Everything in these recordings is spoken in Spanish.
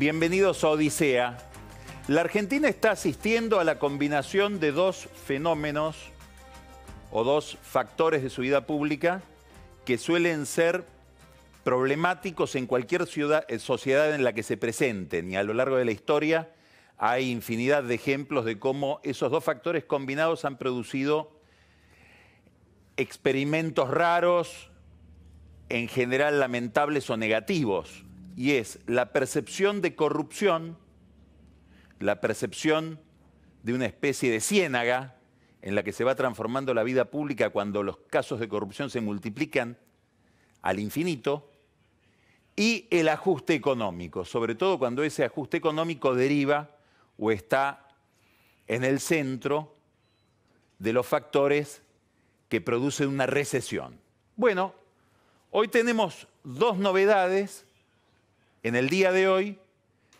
Bienvenidos a Odisea. La Argentina está asistiendo a la combinación de dos fenómenos o dos factores de su vida pública que suelen ser problemáticos en cualquier ciudad, eh, sociedad en la que se presenten. Y a lo largo de la historia hay infinidad de ejemplos de cómo esos dos factores combinados han producido experimentos raros, en general lamentables o negativos y es la percepción de corrupción, la percepción de una especie de ciénaga en la que se va transformando la vida pública cuando los casos de corrupción se multiplican al infinito, y el ajuste económico, sobre todo cuando ese ajuste económico deriva o está en el centro de los factores que producen una recesión. Bueno, hoy tenemos dos novedades en el día de hoy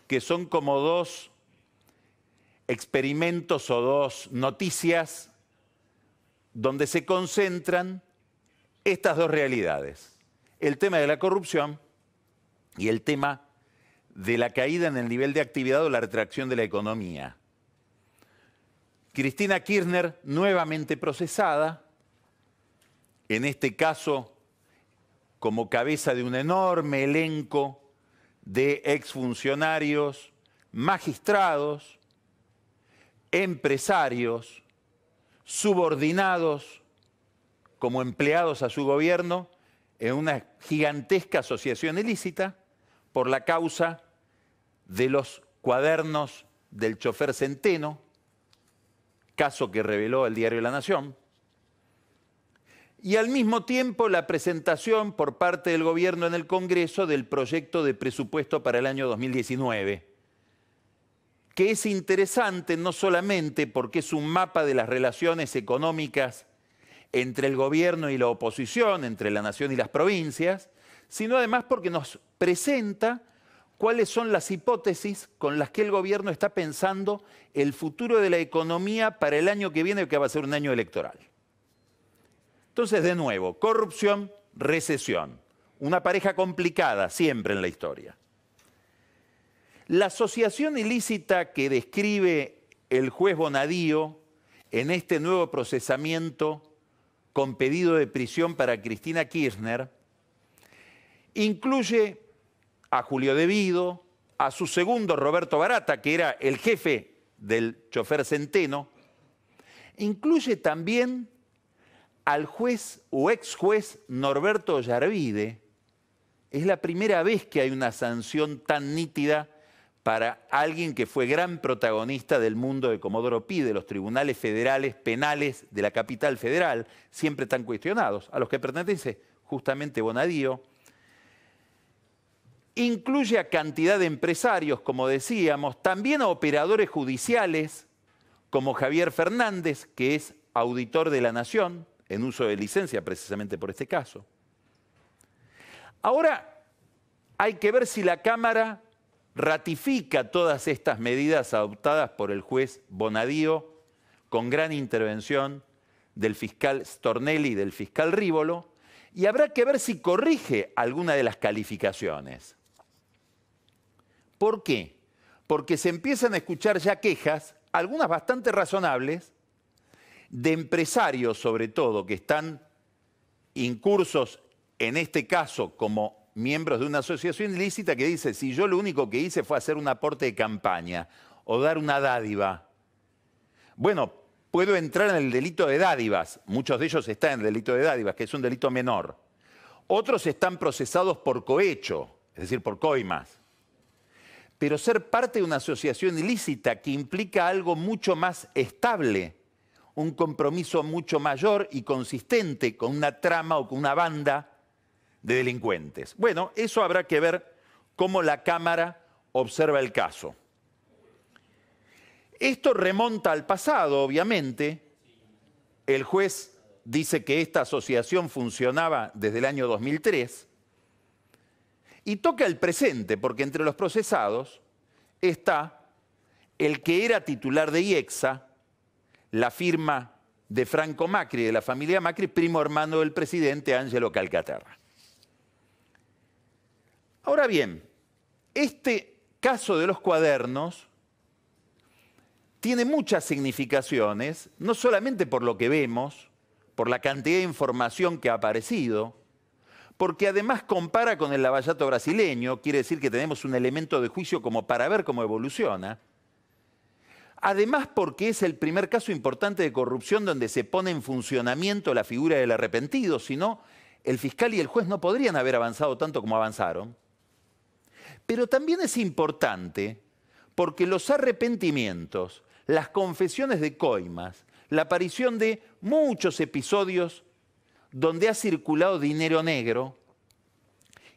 que son como dos experimentos o dos noticias donde se concentran estas dos realidades, el tema de la corrupción y el tema de la caída en el nivel de actividad o la retracción de la economía. Cristina Kirchner nuevamente procesada, en este caso como cabeza de un enorme elenco de exfuncionarios, magistrados, empresarios, subordinados como empleados a su gobierno en una gigantesca asociación ilícita por la causa de los cuadernos del chofer Centeno, caso que reveló el diario La Nación, y al mismo tiempo la presentación por parte del gobierno en el Congreso del proyecto de presupuesto para el año 2019, que es interesante no solamente porque es un mapa de las relaciones económicas entre el gobierno y la oposición, entre la nación y las provincias, sino además porque nos presenta cuáles son las hipótesis con las que el gobierno está pensando el futuro de la economía para el año que viene, que va a ser un año electoral. Entonces, de nuevo, corrupción, recesión. Una pareja complicada siempre en la historia. La asociación ilícita que describe el juez Bonadío en este nuevo procesamiento con pedido de prisión para Cristina Kirchner incluye a Julio Devido, a su segundo Roberto Barata, que era el jefe del chofer Centeno, incluye también al juez o ex juez Norberto Yarvide, es la primera vez que hay una sanción tan nítida para alguien que fue gran protagonista del mundo de Comodoro Pi, de los tribunales federales penales de la capital federal, siempre tan cuestionados, a los que pertenece justamente Bonadío. Incluye a cantidad de empresarios, como decíamos, también a operadores judiciales, como Javier Fernández, que es auditor de la Nación, en uso de licencia precisamente por este caso. Ahora hay que ver si la Cámara ratifica todas estas medidas adoptadas por el juez Bonadío con gran intervención del fiscal Stornelli y del fiscal Rívolo, y habrá que ver si corrige alguna de las calificaciones. ¿Por qué? Porque se empiezan a escuchar ya quejas, algunas bastante razonables, de empresarios sobre todo que están incursos, en este caso, como miembros de una asociación ilícita que dice, si yo lo único que hice fue hacer un aporte de campaña o dar una dádiva, bueno, puedo entrar en el delito de dádivas, muchos de ellos están en el delito de dádivas, que es un delito menor. Otros están procesados por cohecho, es decir, por coimas. Pero ser parte de una asociación ilícita que implica algo mucho más estable, un compromiso mucho mayor y consistente con una trama o con una banda de delincuentes. Bueno, eso habrá que ver cómo la Cámara observa el caso. Esto remonta al pasado, obviamente. El juez dice que esta asociación funcionaba desde el año 2003 y toca el presente, porque entre los procesados está el que era titular de IEXA, la firma de Franco Macri, de la familia Macri, primo hermano del presidente Ángelo Calcaterra. Ahora bien, este caso de los cuadernos tiene muchas significaciones, no solamente por lo que vemos, por la cantidad de información que ha aparecido, porque además compara con el lavallato brasileño, quiere decir que tenemos un elemento de juicio como para ver cómo evoluciona, Además, porque es el primer caso importante de corrupción donde se pone en funcionamiento la figura del arrepentido, si no, el fiscal y el juez no podrían haber avanzado tanto como avanzaron. Pero también es importante porque los arrepentimientos, las confesiones de coimas, la aparición de muchos episodios donde ha circulado dinero negro,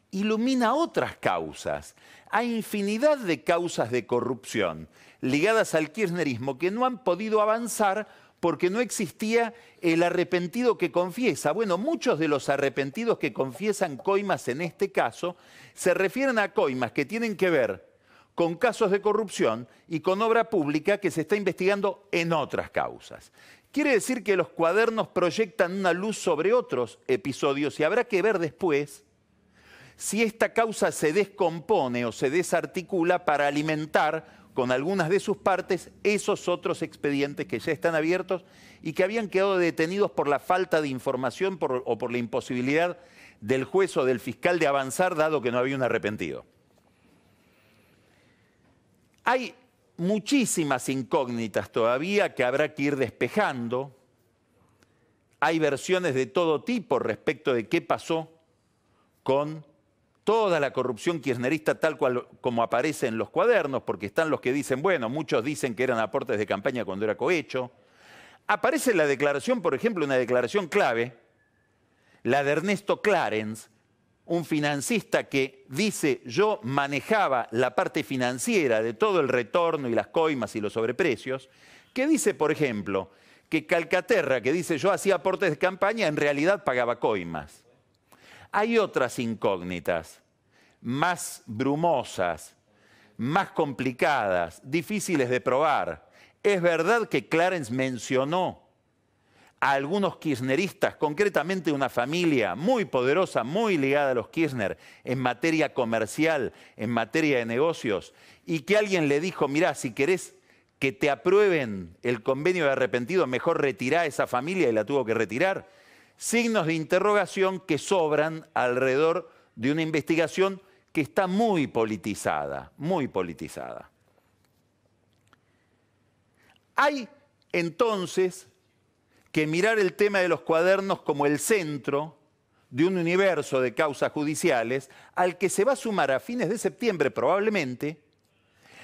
ilumina otras causas. Hay infinidad de causas de corrupción ligadas al kirchnerismo que no han podido avanzar porque no existía el arrepentido que confiesa. Bueno, muchos de los arrepentidos que confiesan coimas en este caso se refieren a coimas que tienen que ver con casos de corrupción y con obra pública que se está investigando en otras causas. Quiere decir que los cuadernos proyectan una luz sobre otros episodios y habrá que ver después si esta causa se descompone o se desarticula para alimentar con algunas de sus partes esos otros expedientes que ya están abiertos y que habían quedado detenidos por la falta de información o por la imposibilidad del juez o del fiscal de avanzar dado que no había un arrepentido. Hay muchísimas incógnitas todavía que habrá que ir despejando. Hay versiones de todo tipo respecto de qué pasó con toda la corrupción kirchnerista tal cual como aparece en los cuadernos, porque están los que dicen, bueno, muchos dicen que eran aportes de campaña cuando era cohecho. Aparece la declaración, por ejemplo, una declaración clave, la de Ernesto Clarence, un financista que dice, yo manejaba la parte financiera de todo el retorno y las coimas y los sobreprecios, que dice, por ejemplo, que Calcaterra, que dice, yo hacía aportes de campaña, en realidad pagaba coimas hay otras incógnitas, más brumosas, más complicadas, difíciles de probar. Es verdad que Clarence mencionó a algunos kirchneristas, concretamente una familia muy poderosa, muy ligada a los Kirchner, en materia comercial, en materia de negocios, y que alguien le dijo, mirá, si querés que te aprueben el convenio de arrepentido, mejor retirá esa familia y la tuvo que retirar signos de interrogación que sobran alrededor de una investigación que está muy politizada, muy politizada. Hay entonces que mirar el tema de los cuadernos como el centro de un universo de causas judiciales al que se va a sumar a fines de septiembre probablemente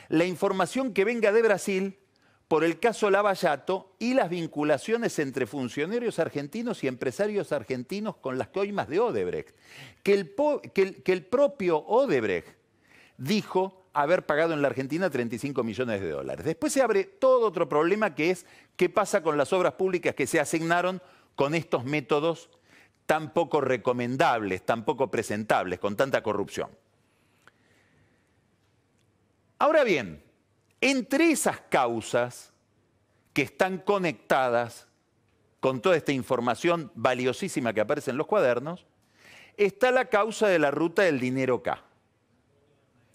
la información que venga de Brasil por el caso Lavallato y las vinculaciones entre funcionarios argentinos y empresarios argentinos con las que hoy más de Odebrecht. Que el, que el propio Odebrecht dijo haber pagado en la Argentina 35 millones de dólares. Después se abre todo otro problema que es qué pasa con las obras públicas que se asignaron con estos métodos tan poco recomendables, tan poco presentables, con tanta corrupción. Ahora bien, entre esas causas que están conectadas con toda esta información valiosísima que aparece en los cuadernos, está la causa de la ruta del dinero K.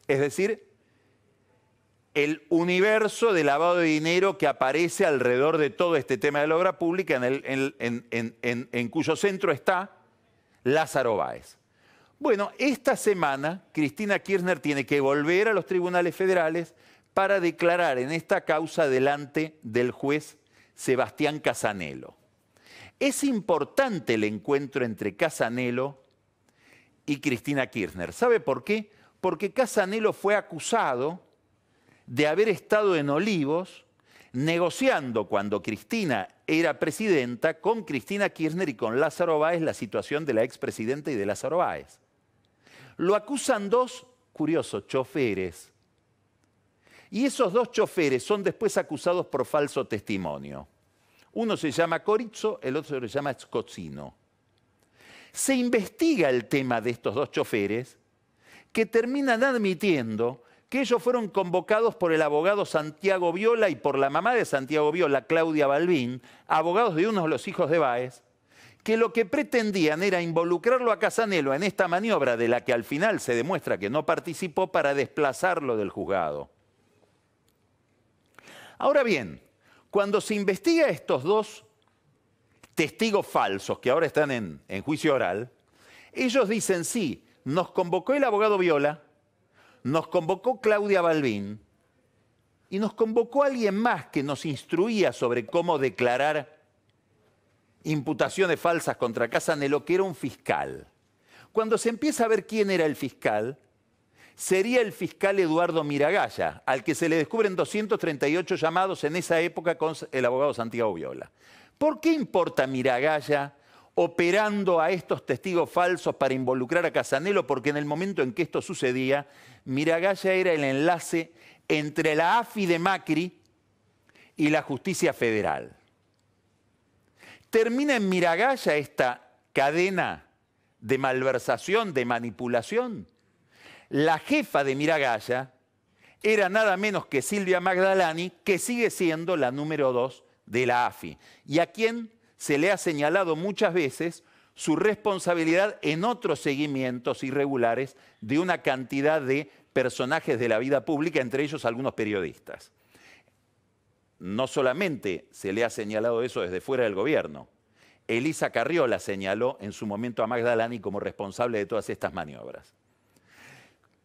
Es decir, el universo de lavado de dinero que aparece alrededor de todo este tema de la obra pública, en, en cuyo centro está Lázaro Báez. Bueno, esta semana Cristina Kirchner tiene que volver a los tribunales federales para declarar en esta causa delante del juez Sebastián Casanelo. Es importante el encuentro entre Casanelo y Cristina Kirchner. ¿Sabe por qué? Porque Casanelo fue acusado de haber estado en Olivos negociando cuando Cristina era presidenta con Cristina Kirchner y con Lázaro Báez la situación de la expresidenta y de Lázaro Báez. Lo acusan dos, curiosos choferes y esos dos choferes son después acusados por falso testimonio. Uno se llama Corizzo, el otro se llama Scozzino. Se investiga el tema de estos dos choferes que terminan admitiendo que ellos fueron convocados por el abogado Santiago Viola y por la mamá de Santiago Viola, Claudia Balbín, abogados de uno de los hijos de Báez, que lo que pretendían era involucrarlo a Casanelo en esta maniobra de la que al final se demuestra que no participó para desplazarlo del juzgado. Ahora bien, cuando se investiga estos dos testigos falsos que ahora están en, juicio oral, ellos dicen, sí, nos convocó el abogado Viola, nos convocó Claudia Balbín y nos convocó alguien más que nos instruía sobre cómo declarar imputaciones falsas contra Casanelo, que era un fiscal. Cuando se empieza a ver quién era el fiscal, sería el fiscal Eduardo Miragaya, al que se le descubren 238 llamados en esa época con el abogado Santiago Viola. ¿Por qué importa Miragaya operando a estos testigos falsos para involucrar a Casanelo? Porque en el momento en que esto sucedía, Miragaya era el enlace entre la AFI de Macri y la justicia federal. Termina en Miragaya esta cadena de malversación, de manipulación la jefa de Miragaya era nada menos que Silvia Magdalani, que sigue siendo la número dos de la AFI, y a quien se le ha señalado muchas veces su responsabilidad en otros seguimientos irregulares de una cantidad de personajes de la vida pública, entre ellos algunos periodistas. No solamente se le ha señalado eso desde fuera del gobierno, Elisa Carriola señaló en su momento a Magdalani como responsable de todas estas maniobras.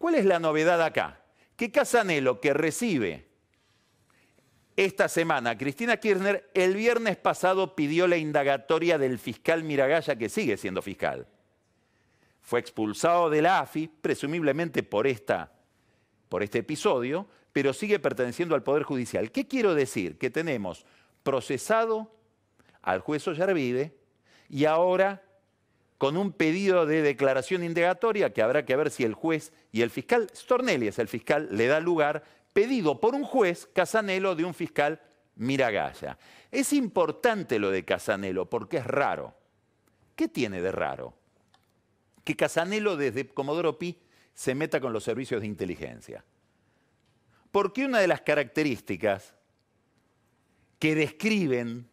¿Cuál es la novedad acá? Que Casanelo, que recibe esta semana Cristina Kirchner, el viernes pasado pidió la indagatoria del fiscal Miragaya, que sigue siendo fiscal. Fue expulsado de la AFI, presumiblemente por, esta, por este episodio, pero sigue perteneciendo al Poder Judicial. ¿Qué quiero decir? Que tenemos procesado al juez Ollarvide y ahora con un pedido de declaración indagatoria que habrá que ver si el juez y el fiscal, Stornelli es el fiscal, le da lugar, pedido por un juez Casanelo de un fiscal Miragaya. Es importante lo de Casanelo porque es raro. ¿Qué tiene de raro? Que Casanelo desde Comodoro Pi se meta con los servicios de inteligencia. Porque una de las características que describen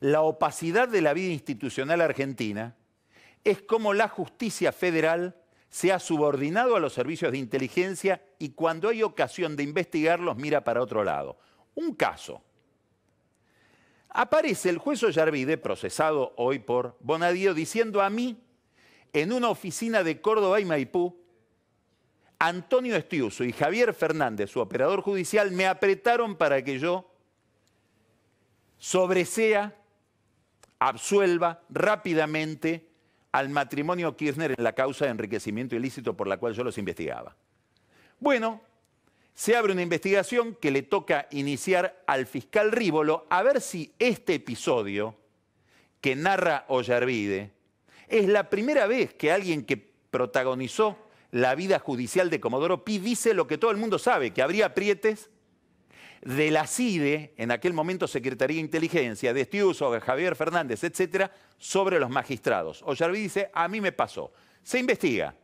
la opacidad de la vida institucional argentina es como la justicia federal se ha subordinado a los servicios de inteligencia y cuando hay ocasión de investigarlos mira para otro lado. Un caso. Aparece el juez Ollarvide, procesado hoy por Bonadío, diciendo a mí, en una oficina de Córdoba y Maipú, Antonio Estiuso y Javier Fernández, su operador judicial, me apretaron para que yo sobresea, absuelva rápidamente al matrimonio Kirchner en la causa de enriquecimiento ilícito por la cual yo los investigaba. Bueno, se abre una investigación que le toca iniciar al fiscal Rívolo a ver si este episodio que narra Ollarvide es la primera vez que alguien que protagonizó la vida judicial de Comodoro Pi dice lo que todo el mundo sabe, que habría aprietes de la CIDE, en aquel momento Secretaría de Inteligencia, de Estiuso, Javier Fernández, etcétera, sobre los magistrados. Ollarví dice, a mí me pasó. Se investiga.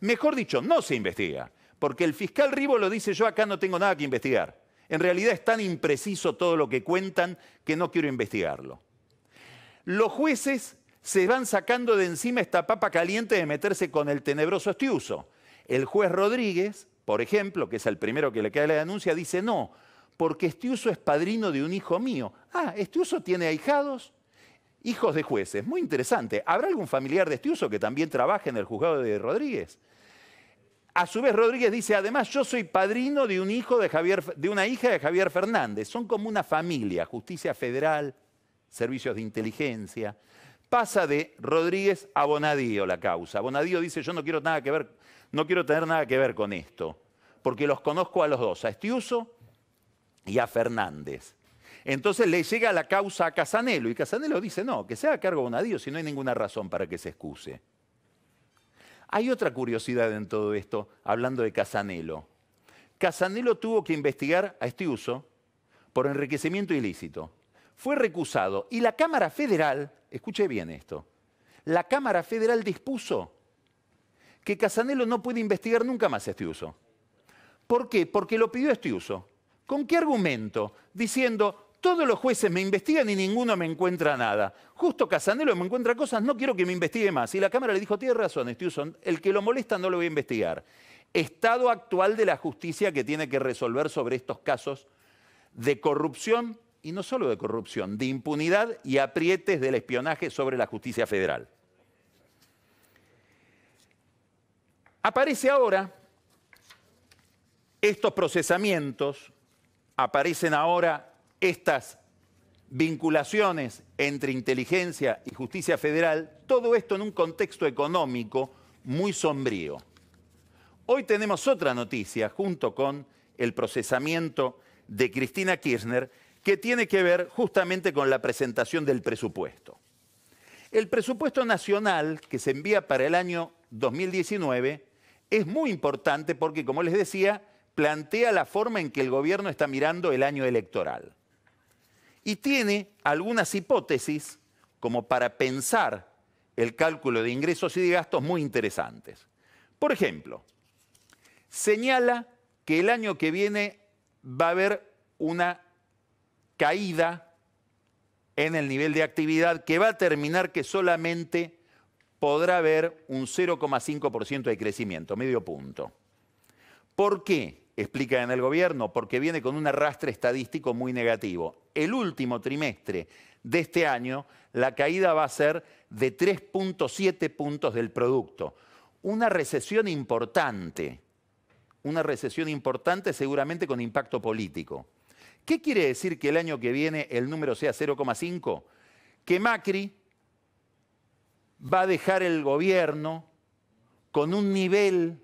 Mejor dicho, no se investiga. Porque el fiscal Ribo lo dice, yo acá no tengo nada que investigar. En realidad es tan impreciso todo lo que cuentan que no quiero investigarlo. Los jueces se van sacando de encima esta papa caliente de meterse con el tenebroso Estiuso. El juez Rodríguez, por ejemplo, que es el primero que le cae la denuncia, dice, no, porque Estiuso es padrino de un hijo mío. Ah, Estiuso tiene ahijados, hijos de jueces. Muy interesante. ¿Habrá algún familiar de Estiuso que también trabaje en el juzgado de Rodríguez? A su vez, Rodríguez dice, además, yo soy padrino de un hijo de de una hija de Javier Fernández. Son como una familia, justicia federal, servicios de inteligencia. Pasa de Rodríguez a Bonadío la causa. Bonadío dice, yo no quiero nada que ver, no quiero tener nada que ver con esto, porque los conozco a los dos, a Estiuso y a Fernández. Entonces le llega la causa a Casanelo y Casanelo dice, no, que sea a cargo Bonadío si no hay ninguna razón para que se excuse. Hay otra curiosidad en todo esto, hablando de Casanelo. Casanelo tuvo que investigar a Estiuso por enriquecimiento ilícito. Fue recusado y la Cámara Federal, escuche bien esto, la Cámara Federal dispuso que Casanelo no puede investigar nunca más a Estiuso. ¿Por qué? Porque lo pidió Estiuso. ¿Con qué argumento? Diciendo, todos los jueces me investigan y ninguno me encuentra nada. Justo Casanelo me encuentra cosas, no quiero que me investigue más. Y la Cámara le dijo, tiene razón, Stewson, el que lo molesta no lo voy a investigar. Estado actual de la justicia que tiene que resolver sobre estos casos de corrupción, y no solo de corrupción, de impunidad y aprietes del espionaje sobre la justicia federal. Aparece ahora estos procesamientos aparecen ahora estas vinculaciones entre inteligencia y justicia federal, todo esto en un contexto económico muy sombrío. Hoy tenemos otra noticia junto con el procesamiento de Cristina Kirchner que tiene que ver justamente con la presentación del presupuesto. El presupuesto nacional que se envía para el año 2019 es muy importante porque, como les decía, plantea la forma en que el gobierno está mirando el año electoral. Y tiene algunas hipótesis como para pensar el cálculo de ingresos y de gastos muy interesantes. Por ejemplo, señala que el año que viene va a haber una caída en el nivel de actividad que va a terminar que solamente podrá haber un 0,5% de crecimiento, medio punto. ¿Por qué? explica en el gobierno, porque viene con un arrastre estadístico muy negativo. El último trimestre de este año, la caída va a ser de 3.7 puntos del producto. Una recesión importante, una recesión importante seguramente con impacto político. ¿Qué quiere decir que el año que viene el número sea 0,5? Que Macri va a dejar el gobierno con un nivel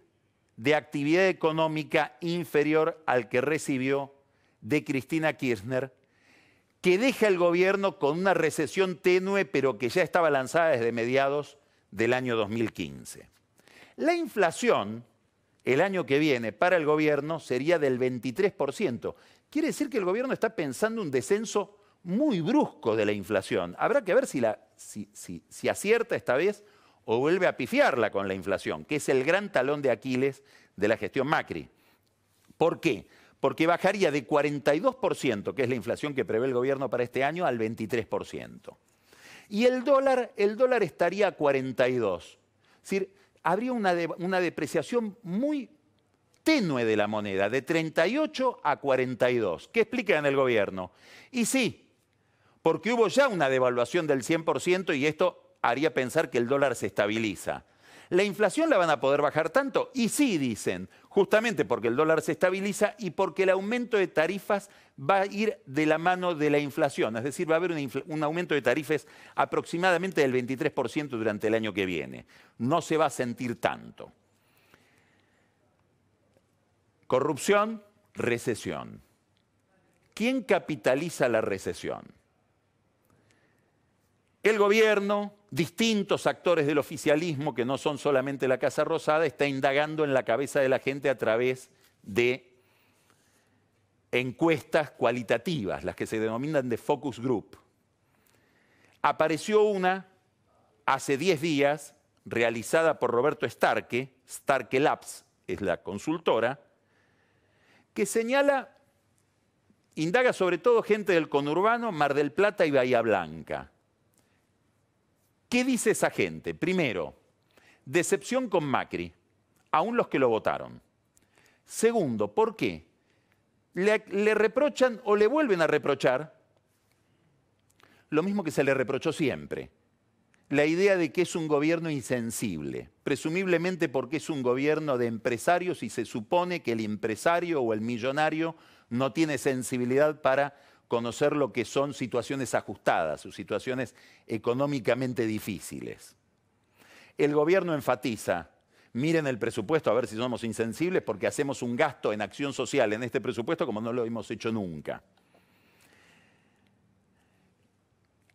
de actividad económica inferior al que recibió de Cristina Kirchner, que deja el gobierno con una recesión tenue, pero que ya estaba lanzada desde mediados del año 2015. La inflación el año que viene para el gobierno sería del 23%. Quiere decir que el gobierno está pensando un descenso muy brusco de la inflación. Habrá que ver si, si, si acierta esta vez o vuelve a pifiarla con la inflación, que es el gran talón de Aquiles de la gestión Macri. ¿Por qué? Porque bajaría de 42%, que es la inflación que prevé el gobierno para este año, al 23%. Y el dólar, el dólar estaría a 42. Es decir, habría una, una depreciación muy tenue de la moneda, de 38 a 42. ¿Qué explica en el gobierno? Y sí, porque hubo ya una devaluación del 100% y esto haría pensar que el dólar se estabiliza. ¿La inflación la van a poder bajar tanto? Y sí, dicen, justamente porque el dólar se estabiliza y porque el aumento de tarifas va a ir de la mano de la inflación, es decir, va a haber un, aumento de tarifas aproximadamente del 23% durante el año que viene. No se va a sentir tanto. Corrupción, recesión. ¿Quién capitaliza la recesión? El gobierno, distintos actores del oficialismo, que no son solamente la Casa Rosada, está indagando en la cabeza de la gente a través de encuestas cualitativas, las que se denominan de focus group. Apareció una hace 10 días, realizada por Roberto Starke, Starke Labs es la consultora, que señala, indaga sobre todo gente del conurbano, Mar del Plata y Bahía Blanca ¿Qué dice esa gente? Primero, decepción con Macri, aún los que lo votaron. Segundo, ¿por qué? Le, le, reprochan o le vuelven a reprochar lo mismo que se le reprochó siempre. La idea de que es un gobierno insensible, presumiblemente porque es un gobierno de empresarios y se supone que el empresario o el millonario no tiene sensibilidad para conocer lo que son situaciones ajustadas, sus situaciones económicamente difíciles. El gobierno enfatiza, miren el presupuesto a ver si somos insensibles porque hacemos un gasto en acción social en este presupuesto como no lo hemos hecho nunca.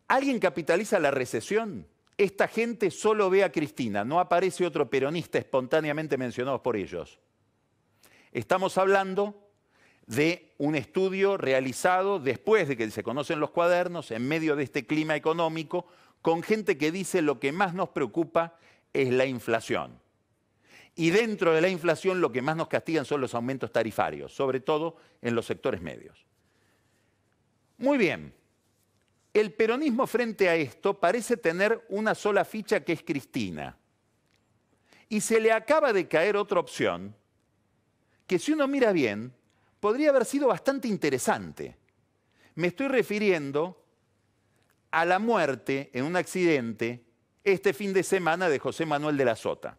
¿Alguien capitaliza la recesión? Esta gente solo ve a Cristina, no aparece otro peronista espontáneamente mencionado por ellos. Estamos hablando de un estudio realizado después de que se conocen los cuadernos, en medio de este clima económico, con gente que dice lo que más nos preocupa es la inflación. Y dentro de la inflación lo que más nos castigan son los aumentos tarifarios, sobre todo en los sectores medios. Muy bien, el peronismo frente a esto parece tener una sola ficha que es Cristina. Y se le acaba de caer otra opción, que si uno mira bien, podría haber sido bastante interesante. Me estoy refiriendo a la muerte en un accidente este fin de semana de José Manuel de la Sota.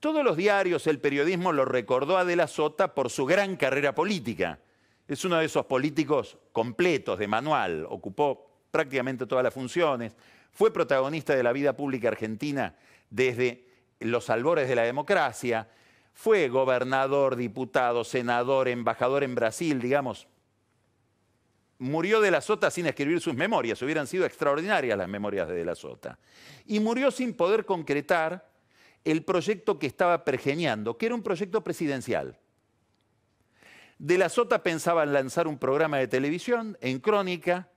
Todos los diarios, el periodismo lo recordó a de la Sota por su gran carrera política. Es uno de esos políticos completos, de manual, ocupó prácticamente todas las funciones, fue protagonista de la vida pública argentina desde los albores de la democracia, fue gobernador, diputado, senador, embajador en Brasil, digamos. Murió de la Sota sin escribir sus memorias, hubieran sido extraordinarias las memorias de de la Sota. Y murió sin poder concretar el proyecto que estaba pergeñando, que era un proyecto presidencial. De la Sota pensaba en lanzar un programa de televisión en Crónica,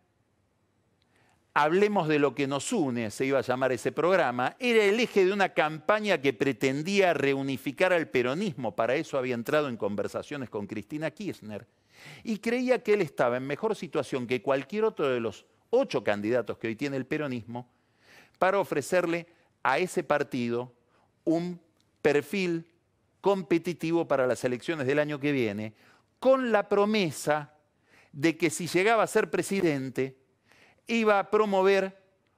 Hablemos de lo que nos une, se iba a llamar ese programa, era el eje de una campaña que pretendía reunificar al peronismo, para eso había entrado en conversaciones con Cristina Kirchner, y creía que él estaba en mejor situación que cualquier otro de los ocho candidatos que hoy tiene el peronismo para ofrecerle a ese partido un perfil competitivo para las elecciones del año que viene, con la promesa de que si llegaba a ser presidente, iba a promover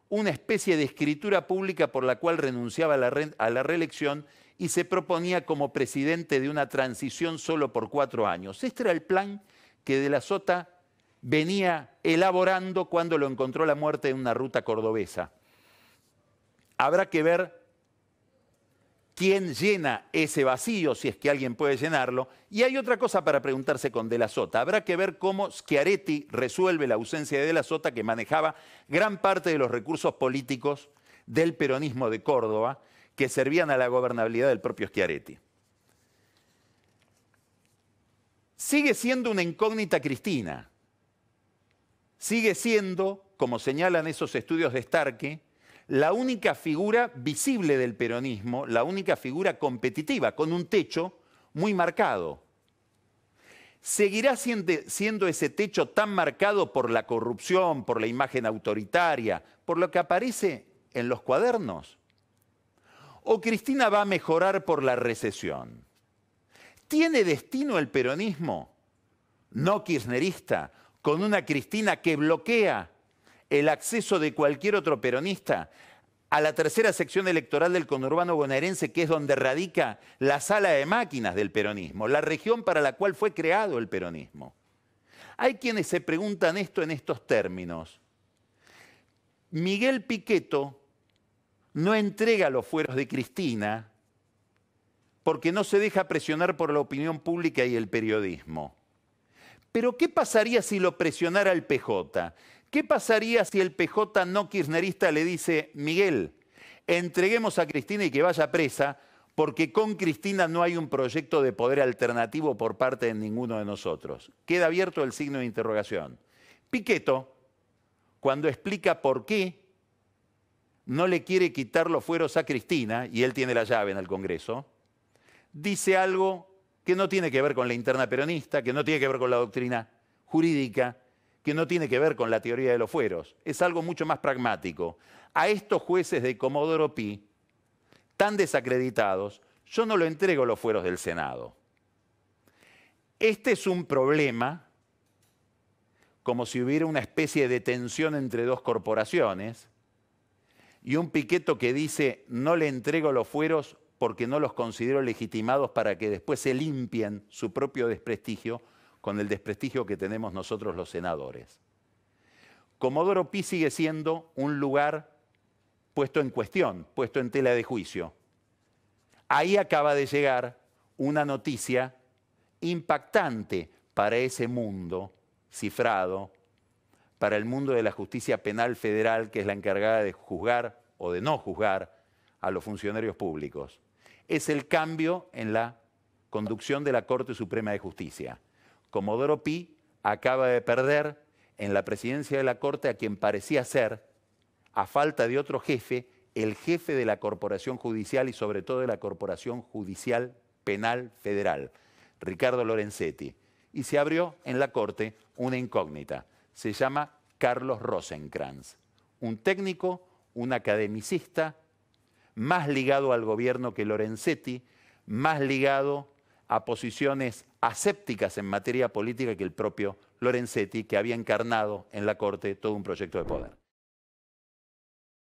una especie de escritura pública por la cual renunciaba a la, reelección y se proponía como presidente de una transición solo por cuatro años. Este era el plan que de la Sota venía elaborando cuando lo encontró la muerte en una ruta cordobesa. Habrá que ver quién llena ese vacío, si es que alguien puede llenarlo. Y hay otra cosa para preguntarse con De la Sota. Habrá que ver cómo Schiaretti resuelve la ausencia de De la Sota, que manejaba gran parte de los recursos políticos del peronismo de Córdoba, que servían a la gobernabilidad del propio Schiaretti. Sigue siendo una incógnita Cristina. Sigue siendo, como señalan esos estudios de Starke la única figura visible del peronismo, la única figura competitiva, con un techo muy marcado. ¿Seguirá siendo ese techo tan marcado por la corrupción, por la imagen autoritaria, por lo que aparece en los cuadernos? ¿O Cristina va a mejorar por la recesión? ¿Tiene destino el peronismo? No kirchnerista, con una Cristina que bloquea el acceso de cualquier otro peronista a la tercera sección electoral del conurbano bonaerense, que es donde radica la sala de máquinas del peronismo, la región para la cual fue creado el peronismo. Hay quienes se preguntan esto en estos términos. Miguel Piqueto no entrega los fueros de Cristina porque no se deja presionar por la opinión pública y el periodismo. Pero ¿qué pasaría si lo presionara el PJ? ¿Qué pasaría si el PJ no kirchnerista le dice, Miguel, entreguemos a Cristina y que vaya presa, porque con Cristina no hay un proyecto de poder alternativo por parte de ninguno de nosotros? Queda abierto el signo de interrogación. Piqueto, cuando explica por qué no le quiere quitar los fueros a Cristina, y él tiene la llave en el Congreso, dice algo que no tiene que ver con la interna peronista, que no tiene que ver con la doctrina jurídica, que no tiene que ver con la teoría de los fueros, es algo mucho más pragmático. A estos jueces de Comodoro Pi, tan desacreditados, yo no lo entrego los fueros del Senado. Este es un problema como si hubiera una especie de tensión entre dos corporaciones y un piqueto que dice no le entrego los fueros porque no los considero legitimados para que después se limpien su propio desprestigio con el desprestigio que tenemos nosotros los senadores. Comodoro Pi sigue siendo un lugar puesto en cuestión, puesto en tela de juicio. Ahí acaba de llegar una noticia impactante para ese mundo cifrado, para el mundo de la justicia penal federal, que es la encargada de juzgar o de no juzgar a los funcionarios públicos. Es el cambio en la conducción de la Corte Suprema de Justicia. Comodoro Pi acaba de perder en la presidencia de la Corte a quien parecía ser, a falta de otro jefe, el jefe de la Corporación Judicial y sobre todo de la Corporación Judicial Penal Federal, Ricardo Lorenzetti. Y se abrió en la Corte una incógnita. Se llama Carlos Rosenkranz. un técnico, un academicista, más ligado al gobierno que Lorenzetti, más ligado a posiciones asépticas en materia política que el propio Lorenzetti, que había encarnado en la Corte todo un proyecto de poder.